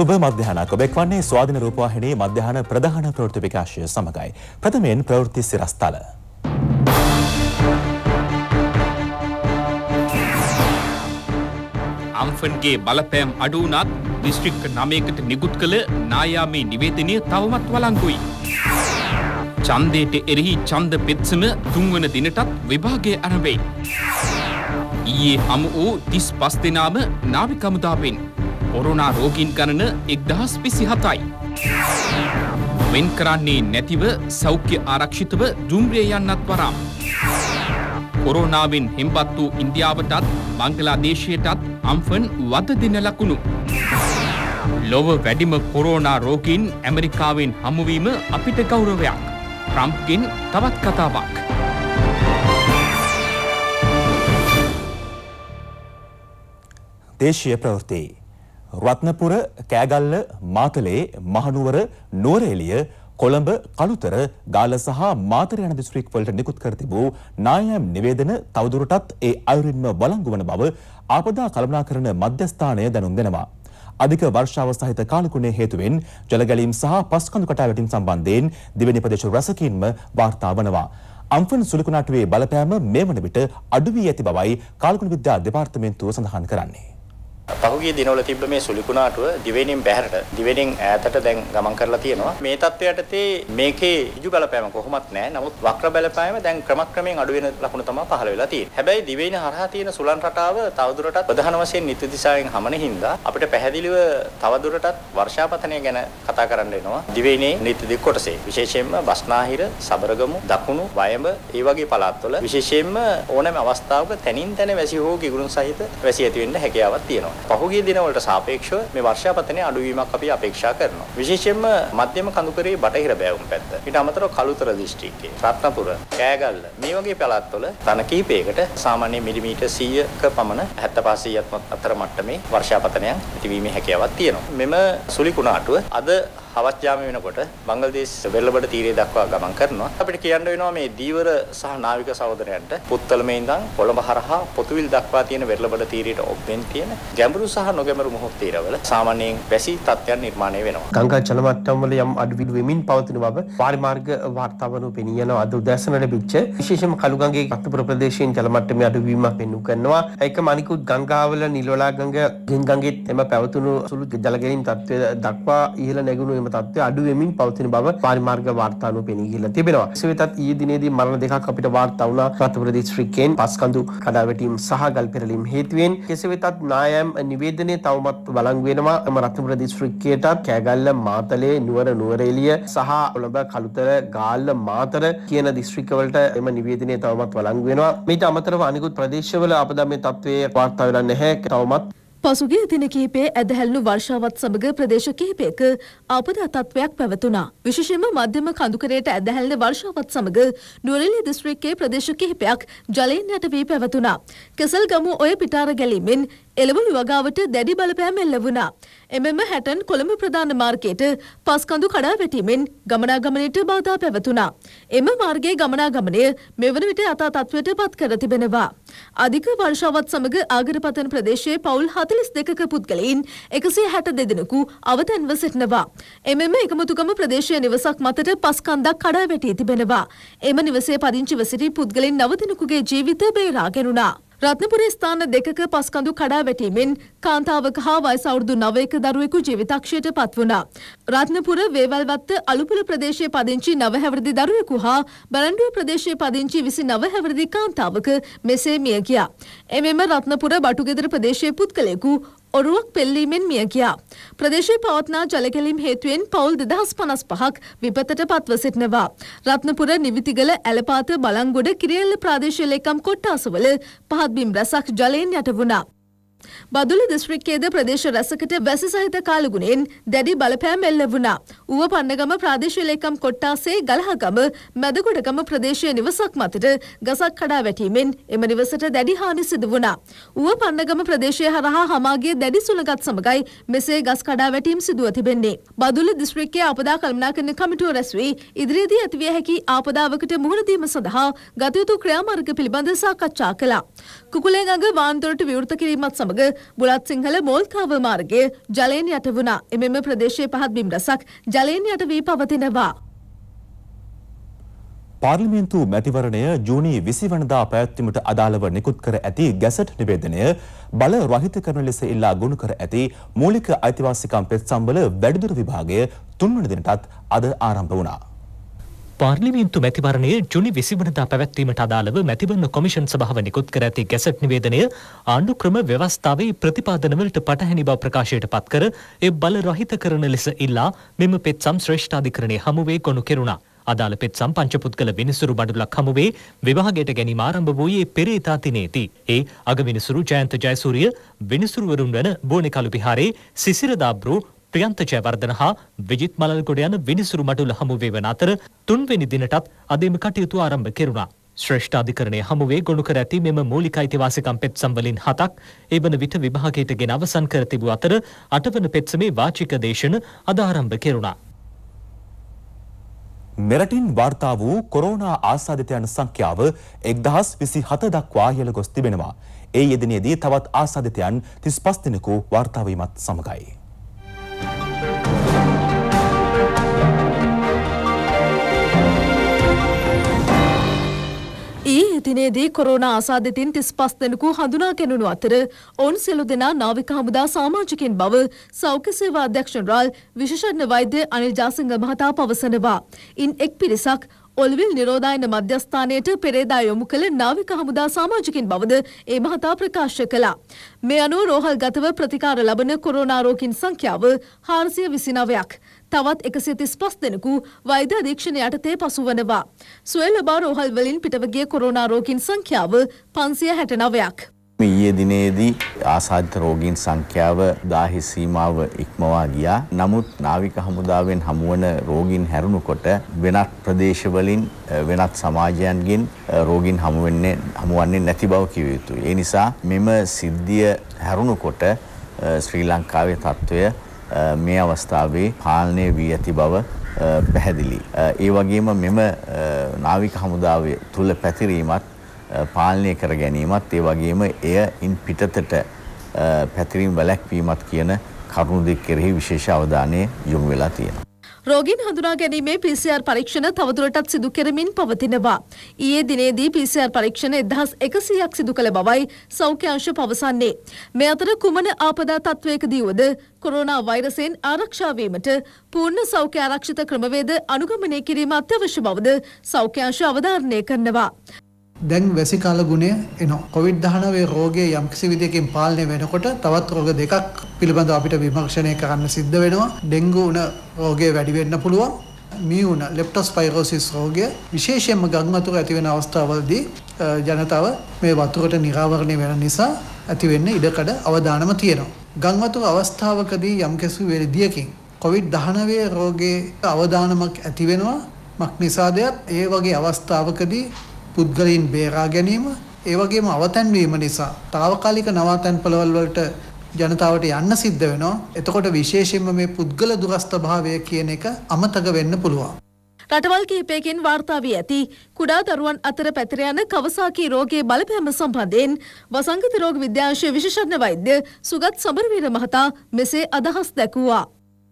සුබ මධ්‍යහනක් ඔබෙක් වන්නේ ස්වාධින රූපවාහිනී මධ්‍යහන ප්‍රධාන ප්‍රවෘත්ති විකාශය සමඟයි. ප්‍රථමයෙන් ප්‍රවෘත්ති සිරස්තල. අම්ෆන්ගේ බලපෑම් අඩුවනත් දිස්ට්‍රික්ක නමයකට නිකුත් කළ නායාමේ නිවේදනය තවමත් වලංගුයි. චන්දයට එරෙහි චන්ද පෙත්සම තුන්වන දිනටත් විභාගය අරවෙයි. ඊයේ හමු වූ තිස් පස් දෙනාම නාවිකමුදාපෙන් කොරුණා රෝගීන් ගණන එක්දහස් විසි හතයි. වෙන් කරන්නේ නැතිව සෞඛ්‍ය ආරක්ෂිතව දුම්රිය යන්නත් වරම්. කොරෝනාවෙන් හෙම්බත් වූ ඉන්දියාවටත් බංගලා දේශයටත් අම්ෆන් වද දෙන ලකුණු. ලොව වැඩිම කොරෝනා රෝගීන් ඇමරිකාවෙන් හමුවීම අපිට ගෞරවයක්. ට්‍රම්ප්ගෙන් තවත් කතාවක්. දේශය ප්‍රවෘතියි. රත්නපුර කෑගල්ල මාතලේ මහනුවර නුවරඑළිය කොළඹ කළුතර ගාල සහ මාතර යන දිස්ත්‍රික් වලට නිකුත් කර තිබූ නායම් නිවේදන තවදුරටත් ඒ අයුරින්ම වළංගු වන බව ආපදා කළමනාකරන මධ්‍යස්ථානය දැනුම් දෙනවා. අධික වර්ෂාව සහිත කාලකුණේ හේතුවෙන් ජලගැලීම් සහ පස්කඳු කටාවැටීම් සම්බන්ධයෙන් දෙවැනි ප්‍රදේශ රසකින්ම වාර්තා වනවා. අම්ෆන් සුළුකුණාටුවේ බලපෑම මේ වන විට අඩු වී ඇති බවයි කාලකුණ විද්‍යා දෙපාර්තමේන්තුව සඳහන් කරන්නේ. පහුගිය දිනවල තිබ්බ මේ සුලිකුණාටුව දිවෙනින් බැහැරට දිවෙනින් ඈතට දැන් ගමන් කරලා තියෙනවා. මේ තත්ත්වයට තේ මේකේ ඍජු බලපෑම කොහොමත් නැහැ. නමුත් වක්‍ර බලපෑම දැන් ක්‍රමක්‍රමයෙන් අඩු වෙන ලකුණ තමයි පහළ වෙලා තියෙන්නේ. හැබැයි දිවෙන හරහා තියෙන සුලන් රටාව තවදුරටත් ප්‍රධාන වශයෙන් නිත්‍ය දිශාවෙන් හමන හින්දා අපිට පැහැදිලිව තවදුරටත් වර්ෂාපතනය ගැන කතා කරන්න වෙනවා. දිවෙනේ නිත්‍ය දික් කොටසේ විශේෂයෙන්ම බස්නාහිර, සබරගමු, දකුණු, වයඹ ඒ වගේ පළාත්වල විශේෂයෙන්ම ඕනෑම අවස්ථාවක තනින් තන වැසි හෝ කිගුරුන් සහිත වැසි ඇති වෙන්න හැකියාවක් තියෙනවා. පහුගිය දිනවලට සාපේක්ෂව මේ වර්ෂාපතනයේ අඩුවීමක් අපි අපේක්ෂා කරනවා. විශේෂයෙන්ම මධ්‍යම කඳුකරයේ බටහිර බැවුම් පැත්ත. ඊට අමතරව කළුතර දිස්ත්‍රික්කයේ රත්නපුර, කෑගල්ල මේ වගේ පළාත්වල තන කිහිපයකට සාමාන්‍ය මිලිමීටර් 100ක පමණ 75 100ක් අතර මට්ටමේ වර්ෂාපතනයක් ඇතිවීමේ හැකියාවක් තියෙනවා. මෙම සුළි කුණාටුව අද හවස් යාම වෙනකොට බංගලාදේශ වෙල්ලබඩ තීරය දක්වා ගමන් කරනවා. අපිට කියන්න වෙනවා මේ දීවර සහ නාවික සහෝදරයන්ට පුත්තලමේ ඉඳන් කොළඹ හරහා පොතුවිල් දක්වා තියෙන වෙල්ලබඩ තීරයට ඔබෙන් තියෙන ගැඹුරු සහ නොගැඹුරු මොහොත් තීරවල සාමාන්‍යයෙන් වැසි තත්ත්වයන් නිර්මාණය වෙනවා. ගංගා ජලමට්ටම්වල යම් අඩවිඩු වෙමින් පවතින බව වාරිමාර්ග වාර්තාවනු පෙනී යනවා. අද උදෑසන ලැබිච්ච විශේෂම කළුගඟේ රත්නපුර ප්‍රදේශයෙන් ජලමට්ටමේ අඩුවීමක් පෙන්වු කරනවා. ඒකම අනිකුත් ගංගාවල නිලෝලා ගඟ ගෙන් ගඟෙත් එම පැවතුණු සුළු ජලගැලීම් තත්ත්වය දක්වා ඉහළ නැගුණු මෙම තත්ත්වය අඩු වෙමින් පවතින බව පාරිමාර්ග වාර්තානුව පෙනී ගිහිල්ලා තිබෙනවා. එසේ වෙතත් ඊයේ දිනේදී මරණ දෙකක් අපිට වාර්තා වුණා රත් ප්‍රදේශ ශ්‍රීකෙන් පස්කඳු කඩාවැටීම් සහ ගල් පෙරලීම් හේතුවෙන්. කෙසේ වෙතත් නායම් නිවේදනයේ තවමත් වළංගු වෙනවා. එම රත් ප්‍රදේශ ශ්‍රීකේට කෑගල්ල මාතලේ නුවර නුවරඑළිය සහ ඔළඹ කළුතර ගාල්ල මාතර කියන දිස්ත්‍රික්කවලට එම නිවේදනය තවමත් වළංගු වෙනවා. මේට අමතරව අනිකුත් ප්‍රදේශවල අපද මේ තත්ත්වයේ වාර්තා වෙලා නැහැ. තවමත් පසුගිය දින කිහිපේ ඇදහැල්ලු වර්ෂාවත් සමග ප්‍රදේශ කිහිපයක ආපදා තත්ත්වයක් පැවතුණා. විශේෂයෙන්ම මධ්‍යම කඳුකරයට ඇදහැල්ල වර්ෂාවත් සමග නුවරඑළිය දිස්ත්‍රික්කයේ ප්‍රදේශ කිහිපයක් ජලයෙන් යට වී පැවතුණා. කෙසල්ගමු ඔය පිටාර ගැලීමෙන් එළවලු වගාවට දැඩි බලපෑම් එල්ල වුණා. එමෙම හැටන් කොළඹ ප්‍රධාන මාර්ගයට පස්කඳු කඩා වැටීමෙන් ගමනාගමනයට බාධා පැවතුණා. එම මාර්ගයේ ගමනාගමනය මෙවන විට යථා තත්ත්වයට පත් කර තිබෙනවා. අධික වර්ෂාවත් සමග ආගරපතන ප්‍රදේශයේ පවුල් 42ක පුද්ගලයින් 162 දෙනෙකු අවතන්ව සිටිනවා. එමෙම එකමුතුකම ප්‍රදේශයේ නිවසක් මතට පස්කන්දක් කඩා වැටී තිබෙනවා. එම නිවසේ පදිංචිව සිටි පුද්ගලයන් 9 දෙනෙකුගේ ජීවිත බේරා ගෙනුණා. රත්නපුර ස්ථාන දෙකක පස්කඳු කඩා වැටීමෙන් කාන්තාවක හා වයස අවුරුදු 9ක දරුවෙකු ජීවිතක්ෂයට පත් වුණා. රත්නපුර වේවල්වත්ත අලුපුර ප්‍රදේශයේ පදිංචි 9 හැවිරිදි දරුවෙකු හා බලන්ඩුව ප්‍රදේශයේ පදිංචි 29 හැවිරිදි කාන්තාවක මෙසේ මිය ගියා. එමෙම රත්නපුර බටුගෙදර ප්‍රදේශයේ පුද්ගලයෙකු ඔරුවක් පෙල්ලීමෙන් මිය ගියා. ප්‍රදේශයේ පවත්නා ජලකැලීම් හේතුවෙන් පවුල් දෙදහස් පනස් පහක් විපතට පත්ව සිටිනවා. රත්නපුර නිවිතිගල ඇලපාත බලංගොඩ කිරියල්ල ප්‍රාදේශීය ලේකම් කොට්ටාසවල පහත් බිම් රැසක් ජලයෙන් යට වුණා. බදුලි දිස්ත්‍රික්කයේද ප්‍රදේශ රැසකට වැසි සහිත කාලගුණෙන් දැඩි බලපෑම් එල්ල වුණා. ඌව පන්නගම ප්‍රාදේශීය ලේකම් කොට්ටාසේ ගලහගම මැදගොඩගම ප්‍රදේශයේ නිවසක් මතට ගසක් කඩා වැටීමෙන් එම නිවසට දැඩි හානි සිදු වුණා. ඌව පන්නගම ප්‍රදේශය හරහා හමාගේ දැඩි සුළඟත් සමගයි මෙසේ ගස් කඩා වැටීම් සිදුව තිබෙන්නේ. බදුලි දිස්ත්‍රික්කයේ ආපදා කළමනාකරණ කමිටුව රැස්වී ඉදිරියේදී ඇතිවිය හැකි ආපදාවකට මුහුණ දීම සඳහා ගතයුතු ක්‍රියාමාර්ග පිළිබඳ සාකච්ඡා කළා. කුකුලේගඟ වාන්තරට විවෘත කිරීමත් සමග සමග බුලත් සිංහල මෝල්කාව මාර්ගය ජලයෙන් යට වුණා. එමෙම ප්‍රදේශයේ පහත් බිම් රසක් ජලයෙන් යට වී පවතිනවා. පාර්ලිමේන්තු මැතිවරණය ජූනි විසිවනදා පැවැත්වීමට අදාළව නිකුත් කර ඇති ගැසට් නිවේදනය බල රහිත කරන ලෙස ඉල්ලා ගොනු කර ඇති මූලික අයිතිවාසිකම් පෙත්සම්බල වැඩිදුර විභාගය තුන්වන දිනටත් අද ආරම්භ වුණා. පාර්ලිමේන්තු මැතිවරණය ජුනි විසිවනදා පැවැත්වීමට අදාළව මැතිවරණ කොමිෂන් සභාව නිකුත් කර ඇති ගැසට් නිවේදනය ආණ්ඩුක්‍රම ව්‍යවස්ථාවේ ප්‍රතිපාදනවලට පටහැනි බව ප්‍රකාශයට පත්කර ඒ බල රහිත කරන ලෙස ඉල්ලා මෙම පෙත්සම් ශ්‍රේෂ්ඨාධිකරණය හමුවේ ගොනු කෙරුණා. අදාළ පෙත්සම් පංචපුද්ගල විනිසුරු බඩුලක් හමුවේ විවාහගයට ගැනීම ආරම්භ වූයේ පෙරේතා දිනේදී. ඒ අගවිනිසුරු ජයන්ත ජයසූරිය විනිසුරුවරුන් වන බෝනිකලු විහාරේ සිසිරදාබ්රු ප්‍රියන්ත ජයවර්ධන හා විජිත් මලල්ගොඩ යන විනිසුරු මඩුල හමුවේ වන අතර තුන්වෙනි දිනටත් අදම කටයුතු ආරම්භ කෙරුණා. ශ්‍රේෂ්ඨ අධිකරණය හමුවේ ගොුණු කර ඇති මෙම මූලික අයිතිවාසිකම් පෙත්සම් වලින් හතක් ඒ වන විට විභාගයට ගෙන අවසන් කර තිබූ අතර අටවන පෙත්සමේ වාචික දේශන අද ආරම්භ කෙරුණා. මෙරටින් වාර්තා වූ කොරෝනා ආසාධිතයන් සංඛ්‍යාව එක්දහස් විසි හත දක්වා ඉහළ ගොස් තිබෙනවා. ඒ යෙදිනයේදී තවත් ආසාධිතයන් තිස් පස් දෙනෙකු වාර්තාවීමත් සමඟයි. දිනේදී කොරෝනා ආසාදිතින් 35 දෙනෙකු හඳුනා ගැනුණු අතර ඔවුන් සියලු දෙනා නාවික හමුදා සමාජිකින් බව සෞඛ්‍ය සේවා අධ්‍යක්ෂ ජනරාල් විශේෂඥ වෛද්‍ය අනිල් ජාසිංහ මහතා පවසනවා. ඉන් එක් පිරිසක් ඔල්විල් නිරෝධායන මධ්‍යස්ථානයට පෙරේදා යොමු කළ නාවික හමුදා සමාජිකින් බවද ඒ මහතා ප්‍රකාශ කළා. මේ අනුව රෝහල් ගතව ප්‍රතිකාර ලබන කොරෝනාරෝකින් සංඛ්‍යාව හාරසිය විසිනවයක්. තවත් එකසිය තිස් පස් දෙනෙකු වෛද්‍ය අධීක්ෂණ යටතේ පසුවනවා. සුවල් ලබා රෝහල් වලින් පිටවගේ කොරෝනාරෝකින් සංඛ්‍යාව පන්සිය හැටනවයක්. ඊයේ දිනේදී ආසාධිත රෝගීන් සංඛ්‍යාව 1000 සීමාව ඉක්මවා ගියා. නමුත් නාවික හමුදාවෙන් හමුවන රෝගීන් හැරුණකොට වෙනත් ප්‍රදේශවලින් වෙනත් සමාජයන්ගෙන් රෝගීන් හමු වෙන්නේ හමුවන්නේ නැති බව කිව යුතුයි. ඒ නිසා මෙම සිද්ධිය හැරුණකොට ශ්‍රී ලංකාවේ තත්ත්වය මේ අවස්ථාවේ පාලනය වී ඇති බව පැහැදිලි. ඒ වගේම මෙම නාවික හමුදාව තුළ පැතිරීමත් පාලනය කර ගැනීමත් ඒ වගේම එය ඉන් පිටතට පැතිරීම් වැලැක්වීමත් කියන කරුණු දෙක කෙරෙහි විශේෂ අවධානය යොමු වෙලා තියෙනවා. රෝගීන් හඳුනා ගැනීමේ PCR පරීක්ෂණ තවදුරටත් සිදු කරමින් පවතිනවා. ඊයේ දිනේදී PCR පරීක්ෂණ 1100ක් සිදු කළ බවයි සෞඛ්‍ය අංශ පවසන්නේ. මේ අතර කුමන ආපදා තත්වයකදී වුවද කොරෝනා වෛරසයෙන් ආරක්ෂා වීමට පූර්ණ සෞඛ්‍ය ආරක්ෂිත ක්‍රමවේද අනුගමනය කිරීම අත්‍යවශ්‍ය බවද සෞඛ්‍ය අංශ අවධාරණය කරනවා. දැන් වැසි කාල ගුණය එනවා. COVID-19 රෝගය යම්කිසි විදියකින් පාලනය වෙනකොට තවත් රෝග දෙකක් පිළිබඳව අපිට විමර්ශනය කරන්න සිද්ධ වෙනවා. ඩෙන්ගු උණ රෝගය වැඩි වෙන්න පුළුවන්. මියුන ලෙප්ටොස්පයිරෝසිස් රෝගය විශේෂයෙන්ම ගංවතුර ඇති වෙන අවස්ථාවවලදී ජනතාව මේ වතුරට නිරාවරණය වෙන නිසා ඇති වෙන්න ඉඩකඩ අවදානම තියෙනවා. ගංවතුර අවස්ථාවකදී යම්කිසි වෙලදියකින් COVID-19 රෝගයේ අවදානමක් ඇති වෙනවා. මක් නිසාදයක් ඒ වගේ අවස්ථාවකදී පුද්ගලයන් බේරා ගැනීම ඒ වගේම අවතැන්වීම නිසා తాවකාලික නවාතැන්පළවල් වලට ජනතාවට යන්න සිද්ධ වෙනවා. එතකොට විශේෂයෙන්ම මේ පුද්ගල දුරස්ථභාවය කියන එක අමතක වෙන්න පුළුවන්. රටවල් කීපයකින් වාර්තා වී ඇති කුඩා දරුවන් අතර පැතිර යන කවසාකී රෝගයේ බලපෑම සම්බන්ධයෙන් වසංගත රෝග විද්‍යාංශයේ විශේෂඥ වෛද්‍ය සුගත් සමරවීර මහතා මෙසේ අදහස් දැක්වුවා.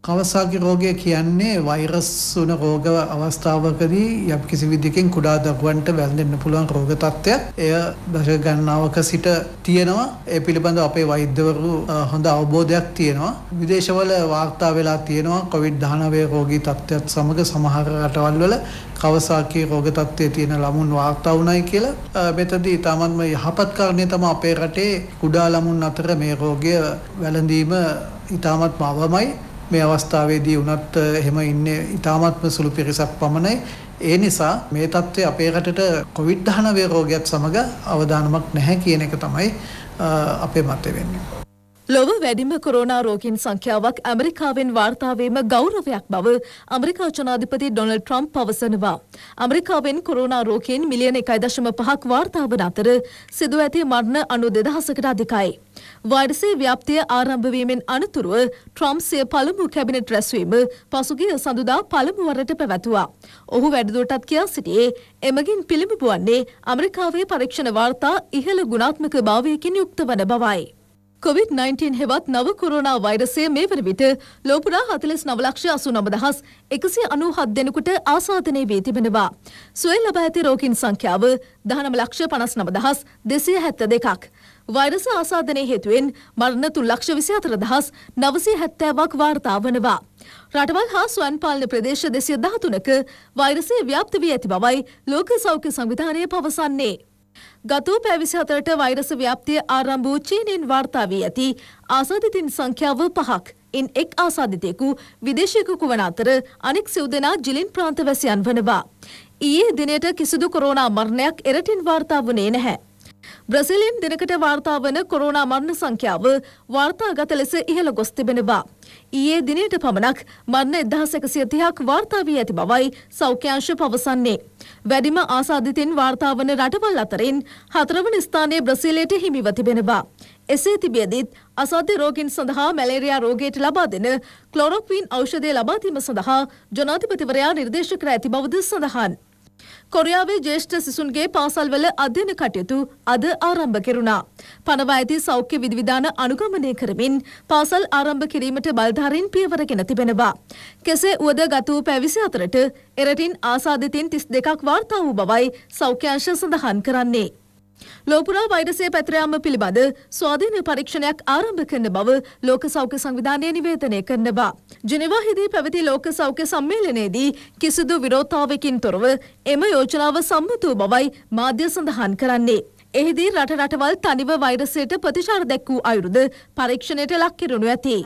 කවසාකි රෝගය කියන්නේ වෛරස් වන රෝග අවස්ථාවකදී යම් කිසි විදිකින් කුඩා දරුවන්ට වැළඳෙන්න පුළුවන් රෝග තත්ත්වයක් එය දශ ගණනාවක සිට තියෙනවා ඒ පිළිබඳ අපේ වෛද්‍යවරු හොඳ අවබෝධයක් තියෙනවා විදේශවල වාර්තා වෙලා තියෙනවා කොවිඩ් 19 රෝගී තත්ත්වයක් සමග සමහර රටවල් වල කවසාකි රෝග තත්ත්වයේ තියෙන ළමුන් වාර්තා වුණයි කියලා මෙතදී තාමත්ම යහපත් කාරණය තමයි අපේ රටේ කුඩා ළමුන් අතර මේ රෝගය වැළඳීම ඉතාමත් අවමයි මේ අවස්ථාවේදී වුණත් එහෙම ඉන්නේ ඉතාමත්ම සුළු පිරිසක් පමණයි. ඒ නිසා මේ තත්ත්වය අපේ රටට කොවිඩ්-19 රෝගයත් සමග අවදානමක් නැහැ කියන එක තමයි අපේ මතය වෙන්නේ. ලොව වැඩිම කොරෝනා රෝගීන් සංඛ්‍යාවක් ඇමරිකාවෙන් වාර්තාවීම ගෞරවයක් බව ඇමරිකා ජනාධිපති ඩොනල්ඩ් ට්‍රම්ප් පවසනවා. ඇමරිකාවෙන් කොරෝනා රෝගීන් මිලියන 1.5ක් වාර්තා වන අතර සිදුව ඇති මරණ 92000කට අධිකයි. වෛරසයේ ව්‍යාප්තිය ආරම්භ වීමෙන් අනතුරුව ට්‍රම්ප් සිය පළමු කැබිනට් රැස්වීම පසුගිය සඳුදා පළමු වරට පැවැතුවා. ඔහු වැඩිදුරටත් කියා සිටියේ එමගින් පිළිඹු වන්නේ ඇමරිකාවේ පරීක්ෂණ වාර්තා ඉහළ ගුණාත්මක භාවයකින් යුක්ත වන බවයි. COVID-19 හෙවත් නව කොරෝනා වෛරසය මේ වන විට ලෝපුරා හතලස් නවලක්ෂ අසු නමදහස් එකසි අනූ හත් දෙනෙකුට ආසාධනය වී තිබෙනවා. සුවල් ලබ ඇති රෝකින් සංඛ්‍යාව දහනම ලක්ෂ පනස් නමදහස් දෙසය හැත්ත දෙකක්. වෛරස ආසාධනය හේතුවෙන් මරණ තුන් ලක්ෂ විසි අතර දහස් නවසේ හැත්තෑවක් වාර්තා වනවා. රටවල් හා ස්වන්පාලන ප්‍රදේශ දෙසිය දහතුනක වෛරසේ ව්‍යාප්ත වී ඇති බවයි ලෝක සෞඛ්‍ය සංවිධානය පවසන්නේ. ගතූ පැවිසි අතරට වෛරස ව්‍යාප්තිය ආරම්භූ චීනෙන් වාර්තා වී ඇති ආසාධිතින් සංඛ්‍යාව පහක්. ඉන් එක් ආසාධිතයෙකු විදේශයකු වන අතර අනෙක් සිව් දෙනා ජිලින් ප්‍රාන්තවැසියන් වනවා. ඊයේ දිනයට කිසිදු කොරෝනා මරණයක් එරටින් වාර්තා වුණේ නැහැ. බ්‍රසිලයෙන් දිනකට වාර්තාාවන කොරෝනා මරණ සංඛ්‍යාව වාර්තාගත ලෙස ඉහළ ගොස් තිබෙනවා. ඊයේ දිනයට පමණක් මරණ එදහසකසිය තිහක් වාර්තාාවී ඇති බවයි සෞඛ්‍යංශ පවසන්නේ. වැඩිම ආසාධිතින් වාර්තාාවන රටවල් අතරින් හතරවන ස්ථානය බ්‍රසිලයට හිමිව තිබෙනවා. එසේ තිබියදත් අසාධ්‍ය රෝගින් සඳහා මැලේරයා රෝගයට ලබා දෙන ක්ලොරොක්වීන් ෞෂධය ලබාදීම සඳහා ජනාධිපතිවරයා නිර්දේශ කර ඇති බවද සඳහන්. කොරියාවේ ජේෂ්ඨ සිසුන්ගේ පාසල්වල අධ්‍යන කටයුතු අද ආරම්භ කෙරුණා. පනව ඇති සෞඛ්‍ය විධවිධාන අනුගමනය කරමින් පාසල් ආරම්භ කිරීමට බල්ධාරින් පියවරගෙන තිබෙනවා. කෙසේ වුවද ගත වූ පැවිසි අතරට එරටින් ආසාධිතින් තිස් දෙකක් වාර්තා වූ බවයි සෞඛ්‍යංශ සඳහන් කරන්නේ. ලෝපුරා වෛරසය පැතරයාම පිළිබඳ ස්වාධීන පරීක්ෂණයක් ආරම්භ කරන බව ලෝක සෞඛ්‍ය සංවිධානය නිවේදනය කරනවා. ජිනවාහිදී පැවති ලෝක සෞඛ්‍ය සම්මේලනයේදී කිසිදු විරෝධතාවකින් තොරව එම යෝජනාව සම්මත වූ බවයි මාධ්‍ය සඳහන් කරන්නේ. එහිදී රට රටවල් තනිව වෛරසයට ප්‍රතිචාර දැක් වූ අයුරුද පරීක්ෂණයට ලක් කෙරෙනු ඇති.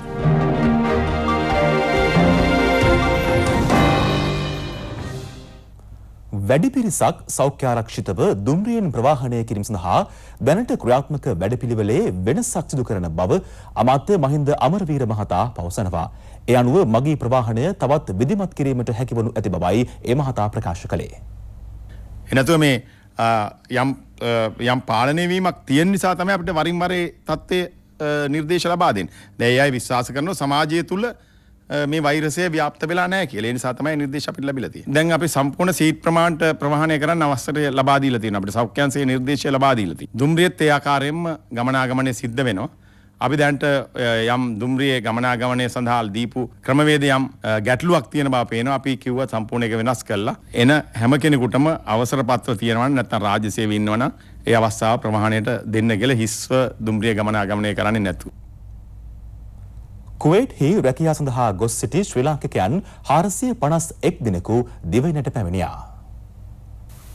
වැඩි පිරිසක් සෞඛ්‍යාරක්ෂිතව දුම්රියෙන් ප්‍රවාහනය කිරීම සඳහා දැනට ක්‍රියාත්මක වැඩපිළිවෙලේ වෙනසක් සිදු කරන බව අමාත්‍ය මහින්ද අමරවීර මහතා පවසනවා. ඒ අනුව මගී ප්‍රවාහනය තවත් විධිමත් කිරීමට හැකිවනු ඇති බවයි ඒ මහතා ප්‍රකාශ කළේ. එනතුව මේ යම් යම් පාලනය වීමක් තියෙන නිසා තමයි අපිට වරින් වරේ තත්ත්වය නිර්දේශ ලබා දෙන්නේ. දැන් ඒ අය විශ්වාස කරනවා සමාජය තුළ මේ වෛරසය ව්‍යාප්ත වෙලා නැහැ කියලා. ඒ නිසා තමයි නිර්දේශ අපිට ලැබිලා තියෙන්නේ. දැන් අපි සම්පූර්ණ සීට් ප්‍රමාණයට ප්‍රවාහනය කරන්න අවස්ථරය ලබා දීලා තියෙනවා. අපිට සෞඛ්‍යංශයේ නිර්දේශය ලබා දීලා තියෙනවා. දුම්රියත් ඒ ආකාරයෙන්ම ගමනාගමනය සිද්ධ වෙනවා. අපි දැන්ට යම් දුම්රියේ ගමනාගමනය සඳහා දීපු ක්‍රමවේද යම් ගැටලුවක් තියෙන බව පේනවා. අපි කිව්වා සම්පූර්ණ එක වෙනස් කළා. එන හැම කෙනෙකුටම අවසර පත්‍ර තියෙනවා නම් නැත්නම් රාජ්‍ය සේවයේ ඉන්නවනම් ඒ අවස්ථාව ප්‍රමාණයට දෙන්න කියලා හිස්ව දුම්රිය ගමනාගමනය කරන්නේ නැතුව කුවේට්හි රැකියා සඳහා ගොස් සිටි ශ්‍රී ලාංකිකයන් හාරසිය පනස් එක් දිනකු දිවයිනට පැමිණියා.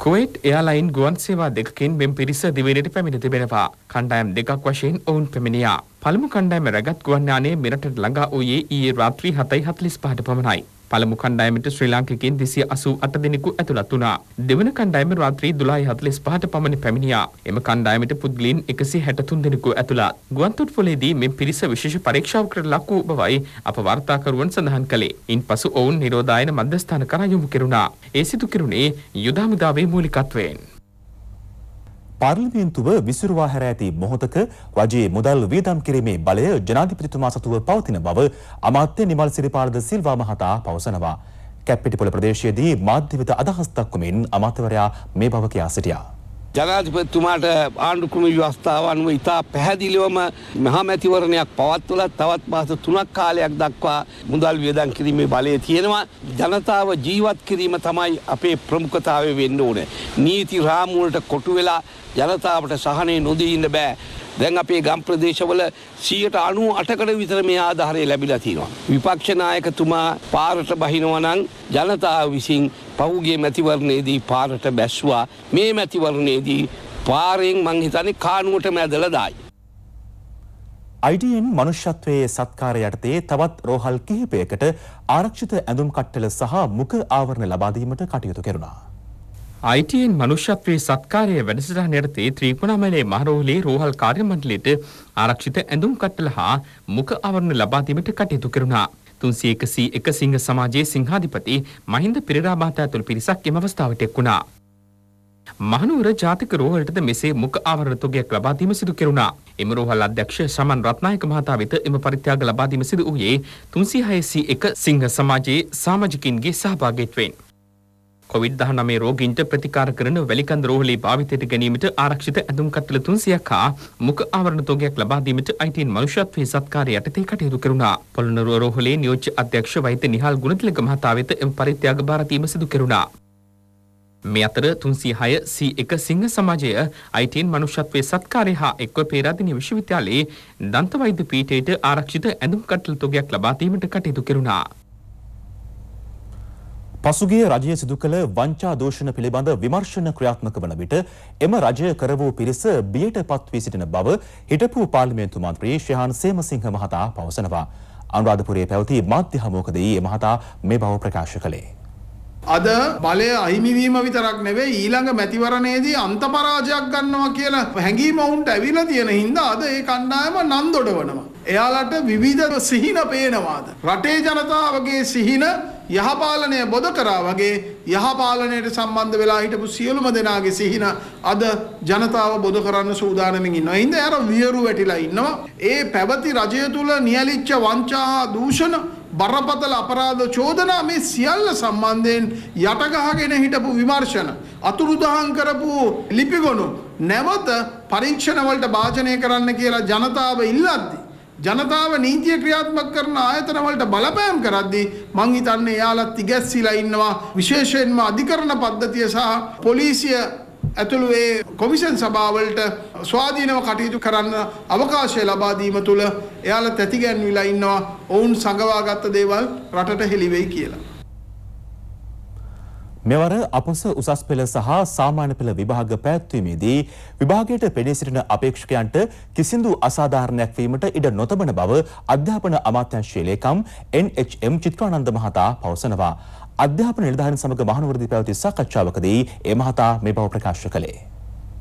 කුවේට් එයාලයින් ගුවන් සේවා දෙකකින් මෙම පිරිස දිවයිනට පැමිණ තිබෙනවා. කණ්ඩායම් දෙකක් වශයෙන් ඔවුන් පැමිණියා. පළමු කණ්ඩායම රැගත් ගුවන් යානය මෙරටට ළඟා වූයේ ඊයේ රාත්‍රී 7:45ට පමණයි. පළමු කණ්ඩායමට ශ්‍රී ලාංකිකයින් 288 දෙනෙකු ඇතුළත් වුණා. දෙවන කණ්ඩායම රාත්‍රී 12:45ට පමණ පැමිණියා. එම කණ්ඩායමට පුද්ගලයන් 163 දෙනෙකු ඇතුළත්. ගුවන්තොටුපොලේදී මේ පිරිස විශේෂ පරීක්ෂාවකට ලක් වූ බවයි අප වාර්තාකරුවන් සඳහන් කළේ. ඉන්පසු ඔවුන් නිරෝධායන මධ්‍යස්ථාන කරා යොමු කෙරුණා. ඒ සිදු කෙරුණේ යුද හමුදාවේ මූලිකත්වයෙන්. පාර්ලිමේන්තුව විසිරුවා හැර ඇති මොහොතක රජයේ මුදල් වියදම් කිරීමේ බලය ජනාධිපතිතුමා සතුව පවතින බව අමාත්‍ය නිමල් සිරිපාලද සිල්වා මහතා පවසනවා. කැප්පිටිපොළ ප්‍රදේශයේදී මාධ්‍ය වෙත අදහස් දක්වමින් අමාත්‍යවරයා මේ බව කියා සිටියා. ජනාධිපතිතුමාට ආණ්ඩුක්‍රම ව්‍යවස්ථාව අනුව ඉතා පැහැදිලිවම මහමැතිවරණයක් පවත්වල තවත් මාස තුනක් කාලයක් දක්වා මුදල් වියදන් කිරීමේ බලය තියෙනවා. ජනතාව ජීවත් කිරීම තමයි අපේ ප්‍රමුඛතාවය වෙන්න ඕන. නීති රාමුවලට කොටු වෙලා ජනතාවට සහනය නොදී ඉන්න බෑ. දැන් අපේ ගම් ප්‍රදේශවල සියයට අනු අටකට විතර මේ ආධාරය ලැබිලා තියෙනවා. විපක්ෂනායකතුමා පාරට බහිනවනං ජනතාව විසින් පහුගේ මැතිවරණයේදී පාරට බැස්වා මේ මැතිවරණයේදී පාරයෙන් මංහිතනි කානුවට මැදල දායි. අයිඩියෙන් මනුෂ්‍යත්වයේ සත්කාර යටතේ තවත් රෝහල් කිහිපයකට ආරක්ෂිත ඇඳුම් කට්ටල සහ මුක ආවරණ ලබාදීමට කටයුතු කෙරුණා. ITN මනුෂ්‍යත්වයේ සත්කාරය වැඩසටහන යටතේ ත්‍රිකුණාමලයේ මහරෝහලේ රෝහල් කාර්ය මණ්ඩලයට ආරක්ෂිත ඇඳුම් කට්ටල හා මුඛ ආවරණ ලබා දීමට කටයුතු කෙරුණා. 301 සිංහ සමාජයේ සිංහාධිපති මහින්ද පෙරේරා මහතා ඇතුළු පිරිසක් එම අවස්ථාවට එක්ුණා. මහනුවර ජාතික රෝහලටද මෙසේ මුඛ ආවරණ තොගයක් ලබා දීම සිදු කෙරුණා. එම රෝහල් අධ්‍යක්ෂ සමන් රත්නායක මහතා වෙත එම පරිත්‍යාග ලබා දීම සිදු වූයේ 361 සිංහ සමාජයේ සමාජිකින්ගේ සහභාගීත්වයෙන්. කොවිD-19 රෝගීන්ට ප්‍රතිකාර කරන වැලිකන්ද රෝහලේ භාවිතයට ගැනීමට ආරක්ෂිත ඇඳුම් කට්ටල 300ක් හා මුඛ ආවරණ තොගයක් ලබා දීමට අයිතීන් මනුෂ්‍යත්වයේ සත්කාරය යටතේ කටයුතු කරුණා. පොළොන්නරුව රෝහලේ නියෝජ්‍ය අධ්‍යක්ෂ වෛද්‍ය නිහාල් ගුණතිලක මහතා වෙත එම පරිත්‍යාග බාර දීම සිදු කෙරුණා. මේ අතර තුන්සිය හය සී එක සිංහ සමාජය අයිටන් මනුෂත්වය සත්කාරය හා එක්ව පේරාධනය විශ්වවිද්‍යාලයේ දන්තවෛද්‍ය පීටයට ආරක්ෂිත ඇඳුම් කටල් තොගයක් ලබාතීමට කටයුතු කෙරුණා. පසුගිය රජය සිදු කළ වංචා දෝෂණ පිළිබඳ විමර්ශන ක්‍රියාත්මක වන විට එම රජය කර වූ පිරිස බියට පත්වී සිටින බව හිටපු පාර්ලිමේන්තු මන්ත්‍රී ශයහන් සේමසිංහ මහතා පවසනවා. අනුරාධපුරයේ පැවති මාධ්‍ය හමුවකදී මහතා මේ බව ප්‍රකාශ කළේ. අද බලය අහිමිවීම විතරක් නෙවෙයි ඊළඟ මැතිවරණයේදී අන්තපරාජයක් ගන්නවා කියලා හැඟීම ඔවුන්ට ඇවිල්ලා තියෙන හින්දා අද ඒ කණ්ඩායම නන්දොඩවනවා. එයාලට විවිධ සිහින පේනවාද. රටේ ජනතාවගේ සිහින යහපාලනය බොද කරා වගේ යහපාලනයට සම්බන්ධ වෙලා හිටපු සියලුම දෙනාගේ සිහින අද ජනතාව බොද කරන්න සූදානමින් ඉන්නවා. ඉන්ද අර වියරු වැටිලා ඉන්නවා. ඒ පැවති රජය තුල නියලිච්ච වංචා දූෂණ බරපතල අපරාධ චෝදනා මේ සියල්ල සම්බන්ධයෙන් යටගහගෙන හිටපු විමර්ශන අතුරුදහන් කරපු ලිපිගොනු නැවත පරීක්ෂණවලට භාජනය කරන්න කියලා ජනතාව ඉල්ලද්දි ජනතාව නීතිය ක්‍රියාත්මක කරන ආයතන වලට බලපෑම් කරද්දී මං හිතන්නේ එයාලත් ඉගැස්සීලා ඉන්නවා විශේෂයෙන්ම අධිකරණ පද්ධතිය සහ පොලිසිය ඇතුළු ඒ කොමිෂන් සභාවලට ස්වාධීනව කටයුතු කරන්න අවකාශය ලබා දීම තුළ එයාලා තැතිගැන්විලා ඉන්නවා ඔවුන් සඟවාගත්ත දේවල් රටට හෙළිවෙයි කියලා. මෙවර අපස උසස් පෙළ සහ සාමාන්‍ය පෙළ විභාග පැවැත්වීමේදී විභාගයට පෙනී සිටින අපේක්ෂකයන්ට කිසිදු අසාධාරණයක් වීමට ඉඩ නොතබන බව අධ්‍යාපන අමාත්‍යංශයේ ලේකම් NHM චිත්‍රානන්ද මහතා පවසනවා. අධ්‍යාපන නිර්ධාරින් සමග මහනුවරදී පැවති සාකච්ඡාවකදී ඒ මහතා මේ බව ප්‍රකාශ කළේ.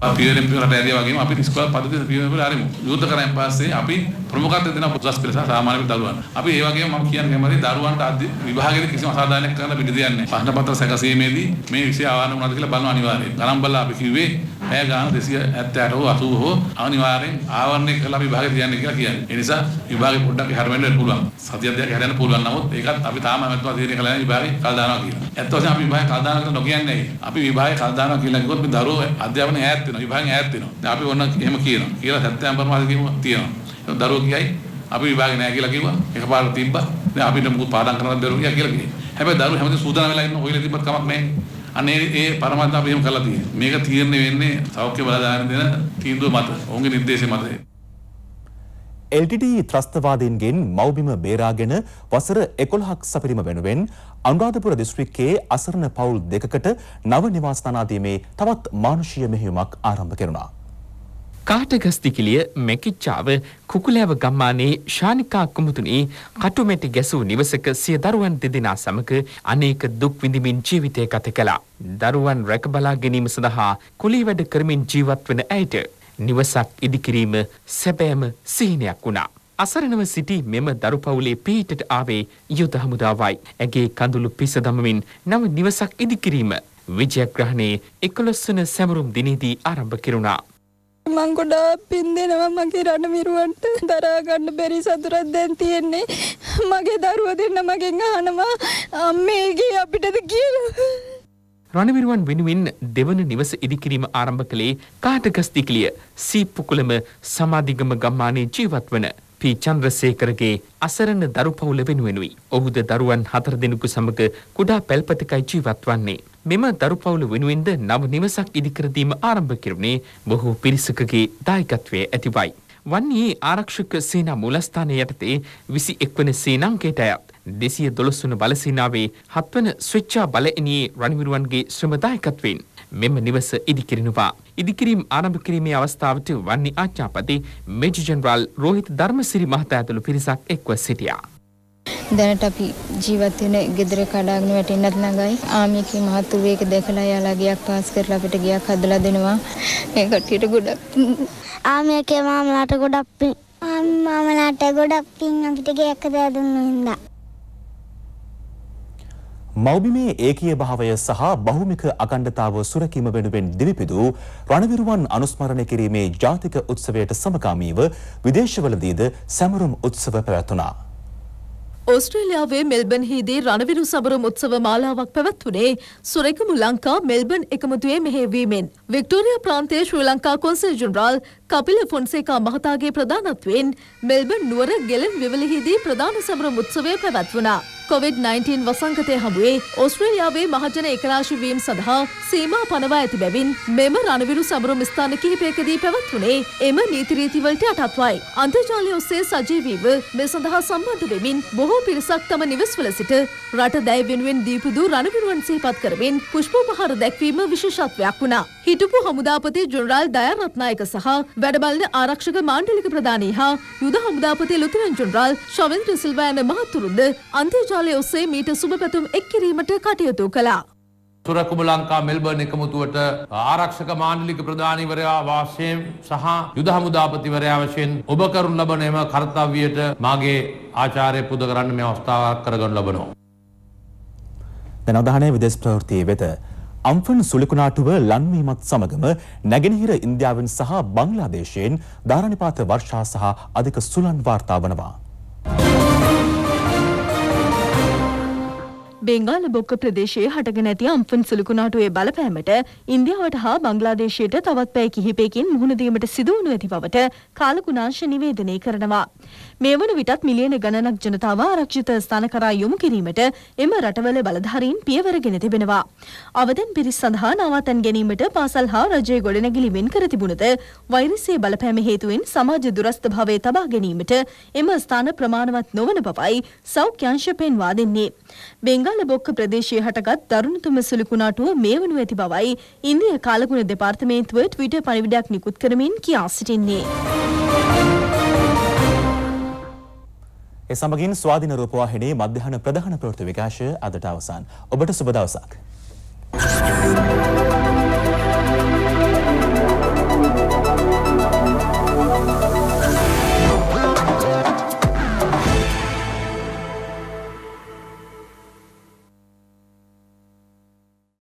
පියවරෙන් පියවරට ඇරියා වගේම අපි නිස්කෝල පද්ධතිය පියවර ආරෙමු. යුද්ධ කරන් පස්සේ අපි ප්‍රමුඛත්වය දෙන පුදස් පෙරස සාමාන්‍ය දරුවන්. අපි ඒ වගේම මම කියන්න කැමති දරුවන්ට අධි විභාගයේ කිසිම අසාධාරණයක් කරලා බිඳ දෙන්නේ නැහැ. ප්‍රශ්න පත්‍ර සැකසීමේදී මේ විෂය ආවරණය වුණාද කියලා බලන අනිවාර්යයෙන්. ගණන් බලලා අපි කිව්වේ පැය ගාන 270 හෝ 80 හෝ අනිවාර්යෙන් ආවරණය කරලා විභාගයට තියන්න කියලා කියන්නේ. ඒ නිසා විභාගේ පොඩ්ඩක් හැරෙන්න වෙන්න පුළුවන්. සතිය අධ්‍යයනය හැරෙන්න පුළුවන් නමුත් ඒකත් අපි තාම අමතක තීරණය කළා විභාගේ කල් දානවා කියලා. ඇත්ත වශයෙන්ම අපි විභාගේ කල් දානවා කියලා නොකියන්නේ. අපි විභාගේ කල් දානවා කියලා කිව්වොත් මේ දරුවෝ අධ්‍යාපනය ඈත් ඈත් වෙනවා. විභාගෙන් ඈත් වෙනවා. දැන් අපි ඔන්න එහෙම කියනවා. කියලා සැප්තැම්බර් මාසෙ කියමු තියෙනවා. දරුවෝ කියයි අපි විභාගේ නැහැ කියලා කිව්වා. එකපාරට තිබ්බා. දැන් අපිට මොකද පාඩම් කරන්න බැරුව ගියා කියලා කියනවා. හැබැයි දරුවෝ හැමදේම සූදානම් වෙලා ඉන්න ඔයලා තිබ්බත් කමක් නැහැ. අනේ ඒ පරමාර්ථ අපි එහෙම කරලා තියෙනවා. මේක තීරණය වෙන්නේ සෞඛ්‍ය බලධාරීන් දෙන තීන්දුව මත. ඔවුන්ගේ නිර්දේශය මතයි. LTTE ත්‍රස්තවාදීන්ගෙන් මව්බිම බේරාගෙන වසර 11ක් සපිරීම වෙනුවෙන් අනුරාධපුර දිස්ත්‍රික්කයේ අසරණ පවුල් දෙකකට නව නිවාස තනාදීමේ තවත් මානුෂීය මෙහෙයුමක් ආරම්භ කෙරුණා. කාටගස්තිකිලිය මැකිච්චාව කුකුලෑව ගම්මානයේ ශානිකා කුමුතුනේ කටුමැටි ගැසූ නිවසක සිය දරුවන් දෙදෙනා සමග අනේක දුක් විඳමින් ජීවිතය ගත කළා. දරුවන් රැකබලා ගැනීම සඳහා කුලී වැඩ කරමින් ජීවත් වන ඇයට නිවසක් ඉදිකිරීම සැබෑම සිහිනයක් වුණා. අසරණව සිටි මෙම දරු පවුලේ පිහිටට ආවේ යුද හමුදාවයි. ඇගේ කඳුළු පිස දමමින් නව නිවසක් ඉදිකිරීම විජයග්‍රහණයේ 11 වන සැමරුම් දිනේදී ආරම්භ කෙරුණා. මං ගොඩාක් පින් දෙනවා මගේ රණවිරුවන්ට දරා ගන්න බැරි සතුටක් දැන් තියෙන්නේ මගේ දරුව දෙන්න මගෙන් අහනවා අම්මේගේ අපිටද කියලා රණවිරුවන් වෙනුවෙන් දෙවන නිවස ඉදිකිරීම ආරම්භ කළේ කාටගස්තිකලිය සීප්පුකුළම සමාධිගම ගම්මානයේ ජීවත් වන පී චන්ද්‍රසේකරගේ අසරණ දරු පවුල වෙනුවෙනුයි. ඔහුද දරුවන් හතර දෙනෙකු සමග කුඩා පැල්පතකයි ජීවත් වන්නේ. මෙම දරු පවුල වෙනුවෙන්ද නව නිවසක් ඉදිකරදීම ආරම්භ කෙරුණේ බොහෝ පිරිසකගේ දායකත්වය ඇතිවයි. වන්නේ ආරක්ෂක සේනා මූලස්ථානය යටතේ විසි එක්වන සේනංකේට අයත් දෙසිය දොළොස්වන බලසේනාවේ හත්වන ස්වච්ඡා බලඇනියේ රණවිරුවන්ගේ ශ්‍රමදායකත්වයෙන් මෙම නිවස ඉදිකිරෙනවා. ඉදිකිරීම් ආරම්භ කිරීමේ අවස්ථාවට වන්නේ ආච්චාපති මේජ ජනරාල් රෝහිත ධර්මසිරි මහතා ඇතුළු පිරිසක් එක්ව සිටියා. දැනට අපි ජීවත් වෙන ගෙදර කඩාගෙන වැටෙන්නත් ළඟයි. ආමියකේ මහතුරු එක දැකලා යාලා ගියක් පාස් කරලා අපිට ගියක් හදලා දෙනවා. ඒ කට්ටියට ගොඩක් ආමියකේ මාමලාට ගොඩක් පින්. මාමලාට ගොඩක් පින් අපිට ගියක් හදලා දුන්නා හින්දා. මෞබිමේ ඒකීය භාවය සහ බහුමික අකණ්ඩතාව සුරකීම වෙනුවෙන් දිවිපිදු රණවිරුවන් අනුස්මරණය කිරීමේ ජාතික උත්සවයට සමකාමීව විදේශවලදීද සැමරුම් උත්සව පැවැත්වුණා. ඔස්ට්‍රේලියාවේ මෙල්බන්හිදී රණවිරු සබරම් උත්සව මාලාවක් පැවැත්වුණේ සුරෙකමු ලංකා මෙල්බන් එකමුතුවේ මෙහෙවීමෙන්. වික්ටෝරිය ප්‍රාන්තයේ ශ්‍රී ලංකා කොන්සල් ජනරාල් කපිල ෆොන්සේකා මහතාගේ ප්‍රධානත්වයෙන් මෙල්බන් නුවර ගෙලෙන් විවලහිදී ප්‍රධාන සබරම් උත්සවය පැවැත්වුණා. කොවිD-19 වසංකතය හමුවේ ඔස්ට්‍රේලියාවේ මහජන එකරාශිවීම් සඳහා සීමා පනවා ඇති බැවින් මෙම රණවිරු සමරුම් ස්ථාන කිහිපයකදී පැවත්වුණේ එම නීතිරීතිවලට අටත්වයි. අන්තර්ජාලය ඔස්සේ සජීවීව මේ සඳහා සම්බන්ධ වෙමින් බොහෝ පිරිසක් තම නිවෙස්වල සිට රට දැය වෙනුවෙන් දීපුදු රණවිරුවන් සේපත් කරමින් පුෂ්පපහර දැක්වීම විශේෂත්වයක් වුණා. හිටපු හමුදාපති ජනරාල් දයාරත්නායක සහ වැඩබලන ආරක්ෂක මාණ්ඩලික ප්‍රධානී හා යුද හමුදාපති ලුතුරන් ජනරාල් ශවෙන්ද්‍ර සිල්වා යන මහතුරුන්ද අන්තර්ජාලය කාර්යාලය ඔස්සේ මීට සුභපැතුම් එක් කිරීමට කටයුතු කළා. සුරකුම ලංකා මෙල්බර්න් එකමුතුවට ආරක්ෂක මාණ්ඩලික ප්‍රධානිවරයා වාශයෙන් සහ යුද හමුදාපතිවරයා වශයෙන් ඔබ කරුන් ලබන එම කර්තව්‍යයට මාගේ ආචාර්ය පුද කරන්න මේ අවස්ථාවක් කරගනු ලබනවා. දැන් අවධානය විදේශ ප්‍රවෘත්ති වෙත අම්ෆන් සුලිකුණාටුව ලන්වීමත් සමගම නැගෙනහිර ඉන්දියාවෙන් සහ බංග්ලාදේශයෙන් ධාරණිපාත වර්ෂා සහ අධික සුලන් වාර්තා වනවා. බෙංගාල බොක්ක ප්‍රදේශයේ හටගෙන ඇති අම්පන් සුළුකුණාටුවේ බලපෑමට ඉන්දියාවට හා බංග්ලාදේශයට තවත් පැය කිහිපයකින් මුහුණ දීමට සිදු වනු ඇති බවට කාලකුණාංශ නිවේදනය කරනවා. මේ වන විටත් මිලියන ගණනක් ජනතාව ආරක්ෂිත ස්ථාන කරා යොමු කිරීමට එම රටවල බලධාරීන් පියවරගෙන තිබෙනවා. අවදන් පිරිස් සඳහා නවාතැන් ගැනීමට පාසල් හා රජය ගොඩනැගිලි වෙන් කර තිබුණද වෛරසයේ බලපෑම හේතුවෙන් සමාජ දුරස්ථ භාවය තබා ගැනීමට එම ස්ථාන ප්‍රමාණවත් නොවන බවයි සෞඛ්‍යංශ පෙන්වා දෙන්නේ. බෙංගාල බොක්ක ප්‍රදේශයේ හටගත් දරුණුතම සුළුකුණාටුව මේ වනු ඇති බවයි ඉන්දිය කාලගුණ දෙපාර්තමේන්තුව ට්විටර් පණිවිඩයක් නිකුත් කරමින් කියා සිටින්නේ. ඒ සමගින් ස්වාධීන රූපවාහිනී මධ්‍යහන ප්‍රධාන ප්‍රවෘත්ති විකාශය අදට අවසන්. ඔබට සුබ දවසක්. Thank you.